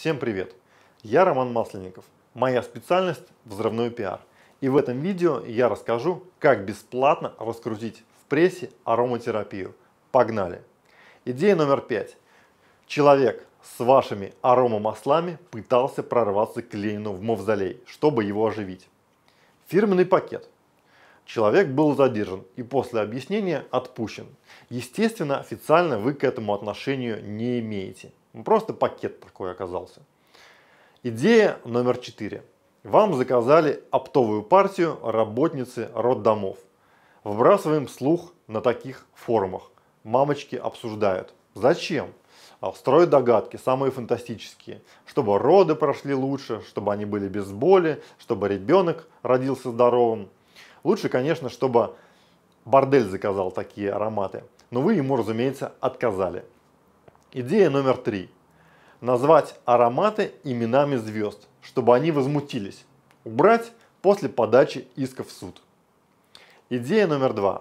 Всем привет! Я Роман Масленников. Моя специальность – взрывной пиар. И в этом видео я расскажу, как бесплатно раскрутить в прессе ароматерапию. Погнали! Идея номер пять. Человек с вашими аромамаслами пытался прорваться к Ленину в мавзолей, чтобы его оживить. Фирменный пакет. Человек был задержан и после объяснения отпущен. Естественно, официально вы к этому отношению не имеете. Ну, просто пакет такой оказался. Идея номер четыре. Вам заказали оптовую партию работницы роддомов. Вбрасываем слух на таких форумах. Мамочки обсуждают. Зачем? А, строят догадки, самые фантастические, чтобы роды прошли лучше, чтобы они были без боли, чтобы ребенок родился здоровым. Лучше, конечно, чтобы бордель заказал такие ароматы, но вы ему, разумеется, отказали. Идея номер три. Назвать ароматы именами звезд, чтобы они возмутились. Убрать после подачи иска в суд. Идея номер два.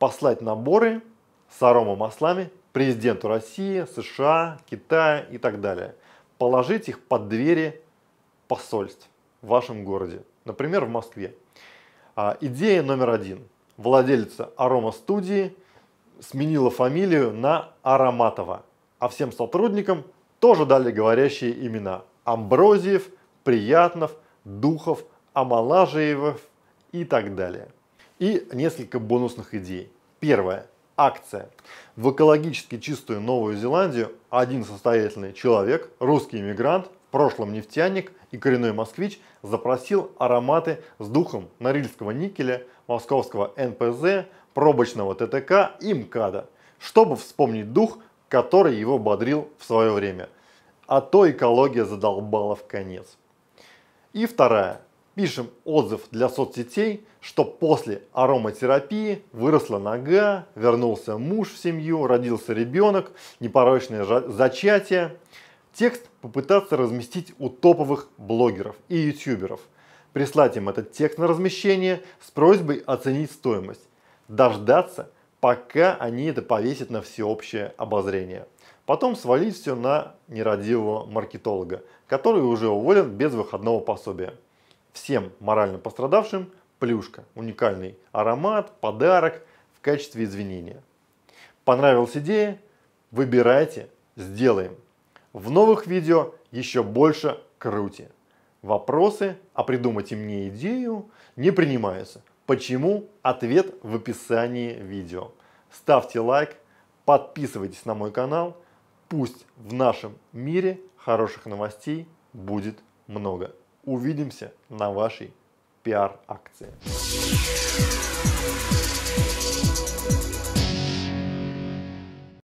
Послать наборы с аромамаслами президенту России, США, Китая и так далее. Положить их под двери посольств в вашем городе, например, в Москве. А, идея номер один. Владелица аромастудии сменила фамилию на Ароматова а всем сотрудникам тоже дали говорящие имена – Амброзиев, Приятнов, Духов, Амалажиевов и так далее. И несколько бонусных идей. Первое. Акция. В экологически чистую Новую Зеландию один состоятельный человек, русский иммигрант, в прошлом нефтяник и коренной москвич запросил ароматы с духом Норильского никеля, московского НПЗ, пробочного ТТК и МКАДа, чтобы вспомнить дух – который его бодрил в свое время. А то экология задолбала в конец. И вторая. Пишем отзыв для соцсетей, что после ароматерапии выросла нога, вернулся муж в семью, родился ребенок, непорочное зачатие. Текст попытаться разместить у топовых блогеров и ютуберов. Прислать им этот текст на размещение с просьбой оценить стоимость. Дождаться – пока они это повесят на всеобщее обозрение. Потом свалить все на нерадивого маркетолога, который уже уволен без выходного пособия. Всем морально пострадавшим плюшка, уникальный аромат, подарок в качестве извинения. Понравилась идея? Выбирайте, сделаем. В новых видео еще больше крути. Вопросы, а придумайте мне идею, не принимаются. Почему? Ответ в описании видео. Ставьте лайк, подписывайтесь на мой канал. Пусть в нашем мире хороших новостей будет много. Увидимся на вашей пиар-акции.